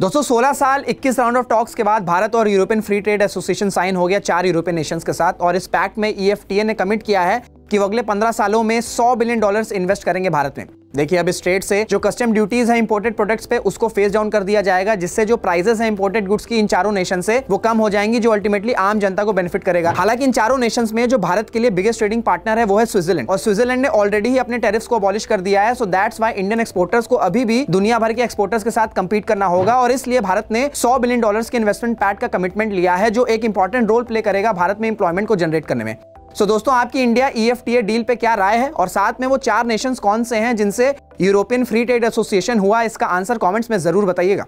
दोस्तों 16 साल 21 round of talks के बाद भारत और European free trade association sign हो गया चार यूरोपियन नेशंस के साथ और इस पैक्ट में ई e ने कमिट किया है कि वो अगले पंद्रह सालों में सौ बिलियन डॉलर इन्वेस्ट करेंगे भारत में देखिए अब स्टेट से जो कस्टम ड्यूटीज है इंपोर्टेड प्रोडक्ट्स पे उसको फेस डाउन कर दिया जाएगा जिससे जो प्राइजेस है इंपोर्टेड गुड्स की इन चारों नेशन से वो कम हो जाएंगी जो अल्टीमेटली आम जनता को बेनिफिट करेगा हालांकि इन चारों नेशन में जो भारत के लिए बिगेस्ट ट्रेडिंग पार्टनर है वो है स्विटरलैंड और स्विटरलैंड ने ऑलरेडी ही अपने टेरिफ्स को अबॉलिश कर दिया है so that's why Indian exporters को अभी भी दुनिया भर के एक्सपोर्टर्स के साथ कम्पीट करना होगा और इसलिए भारत ने सौ बिलियन डॉलर के इन्वेस्टमेंट पैट का कमिटमेंट लिया है जो एक इंपॉर्टेंट रोल प्ले करेगा भारत में इंप्लॉयमेंट को जनरेट करने में सो दोस्तों आपकी इंडिया ई डील पे क्या राय है और साथ में वो चार नेशंस कौन से हैं जिनसे यूरोपियन फ्री ट्रेड एसोसिएशन हुआ इसका आंसर कमेंट्स में जरूर बताइएगा